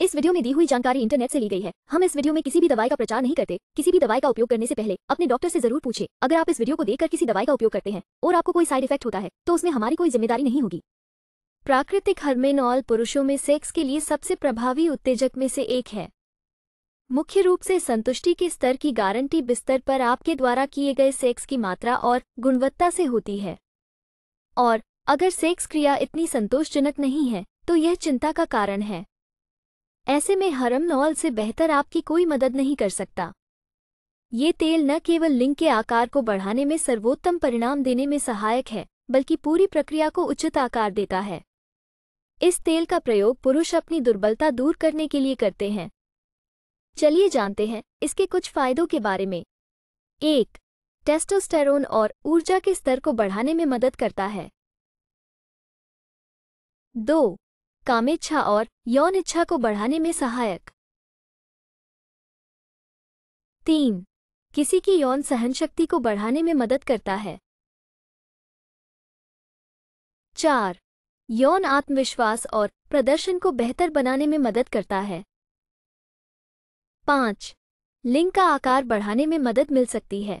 इस वीडियो में दी हुई जानकारी इंटरनेट से ली गई है हम इस वीडियो में किसी भी दवाई का प्रचार नहीं करते किसी भी दवाई का उपयोग करने से पहले अपने डॉक्टर से जरूर पूछे अगर आप इस वीडियो को देखकर किसी दवाई का उपयोग करते हैं और आपको कोई साइड इफेक्ट होता है तो उसमें हमारी कोई जिम्मेदारी नहीं होगी प्राकृतिक हर्मेनॉल पुरुषों में सेक्स के लिए सबसे प्रभावी उत्तेजक में से एक है मुख्य रूप से संतुष्टि के स्तर की गारंटी बिस्तर पर आपके द्वारा किए गए सेक्स की मात्रा और गुणवत्ता से होती है और अगर सेक्स क्रिया इतनी संतोषजनक नहीं है तो यह चिंता का कारण है ऐसे में हरम नॉल से बेहतर आपकी कोई मदद नहीं कर सकता ये तेल न केवल लिंग के आकार को बढ़ाने में सर्वोत्तम परिणाम देने में सहायक है बल्कि पूरी प्रक्रिया को उचित आकार देता है इस तेल का प्रयोग पुरुष अपनी दुर्बलता दूर करने के लिए करते हैं चलिए जानते हैं इसके कुछ फायदों के बारे में एक टेस्टोस्टेरोन और ऊर्जा के स्तर को बढ़ाने में मदद करता है दो कामेच्छा और यौन इच्छा को बढ़ाने में सहायक तीन किसी की यौन सहन शक्ति को बढ़ाने में मदद करता है चार यौन आत्मविश्वास और प्रदर्शन को बेहतर बनाने में मदद करता है पांच लिंग का आकार बढ़ाने में मदद मिल सकती है